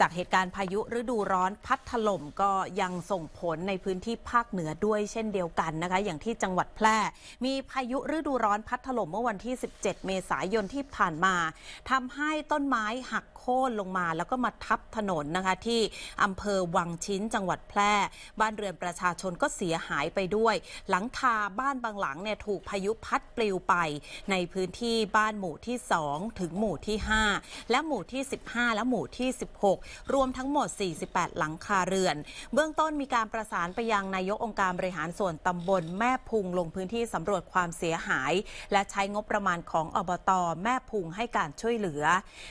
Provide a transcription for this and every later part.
จากเหตุการณ์พายุฤดูร้อนพัดถล่มก็ยังส่งผลในพื้นที่ภาคเหนือด้วยเช่นเดียวกันนะคะอย่างที่จังหวัดแพร่ มีพายุฤดูร้อนพัดถล่มเมื่อวันที่ 17 เมษายนที่ผ่านมา ทำให้ต้นไม้หักโค่นลงมาแล้วก็มาทับถนนนะคะที่อำเภอวังชิ้นจังหวัดแพร่ บ้านเรือนประชาชนก็เสียหายไปด้วย หลังคาบ้านบางหลังเนี่ยถูกพายุพัดปลิวไปในพื้นที่บ้านหมู่ที่ 2 ถึงหมู่ที่ 5 และหมู่ที่ 15 และหมู่ที่ 16รวมทั้งหมด 48 หลังคาเรือน เบื้องต้นมีการประสานไปยังนายกองค์การบริหารส่วนตำบลแม่พุง ลงพื้นที่สำรวจความเสียหาย และใช้งบประมาณของอบตอแม่พุงให้การช่วยเหลือ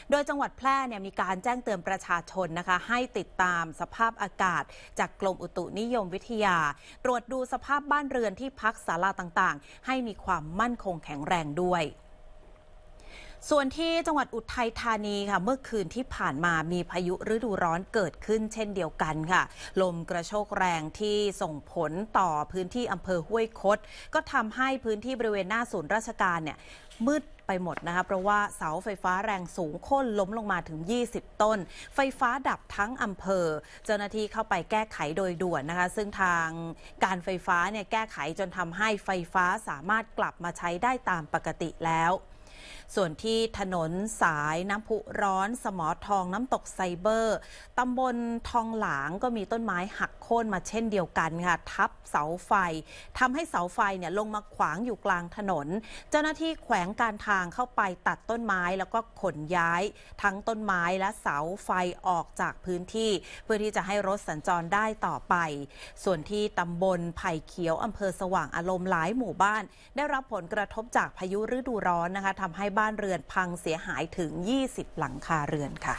โดยจังหวัดแพร่เนี่ยมีการแจ้งเตือนประชาชนนะคะให้ติดตามสภาพอากาศจากกรมอุตุนิยมวิทยา ตรวจดูสภาพบ้านเรือนที่พักศาลาต่างๆ ให้มีความมั่นคงแข็งแรงด้วยส่วนที่จังหวัดอุทัยธานีค่ะ เมื่อคืนที่ผ่านมามีพายุฤดูร้อนเกิดขึ้นเช่นเดียวกันค่ะ ลมกระโชกแรงที่ส่งผลต่อพื้นที่อำเภอห้วยคดก็ทำให้พื้นที่บริเวณหน้าศูนย์ราชการเนี่ยมืดไปหมดนะคะเพราะว่าเสาไฟฟ้าแรงสูงค้นล้มลงมาถึง 20 ต้น ไฟฟ้าดับทั้งอำเภอ เจ้าหน้าที่เข้าไปแก้ไขโดยด่วนนะคะซึ่งทางการไฟฟ้าเนี่ยแก้ไขจนทำให้ไฟฟ้าสามารถกลับมาใช้ได้ตามปกติแล้วส่วนที่ถนนสาย น้ำพุร้อน สมอทองน้ำตกไซเบอร์ตำบลทองหลาง ก็มีต้นไม้หักโค่นมาเช่นเดียวกันค่ะทับเสาไฟทำให้เสาไฟเนี่ยลงมาขวางอยู่กลางถนน เจ้าหน้าที่แขวงการทางเข้าไปตัดต้นไม้แล้วก็ขนย้าย ทั้งต้นไม้และเสาไฟออกจากพื้นที่ เพื่อที่จะให้รถสัญจรได้ต่อไป ส่วนที่ตำบลไผ่เขียวอำเภอสว่างอารมณ์หลายหมู่บ้าน ได้รับผลกระทบจากพายุฤดูร้อนนะคะทำให้บ้านเรือนพังเสียหายถึง 20 หลังคาเรือนค่ะ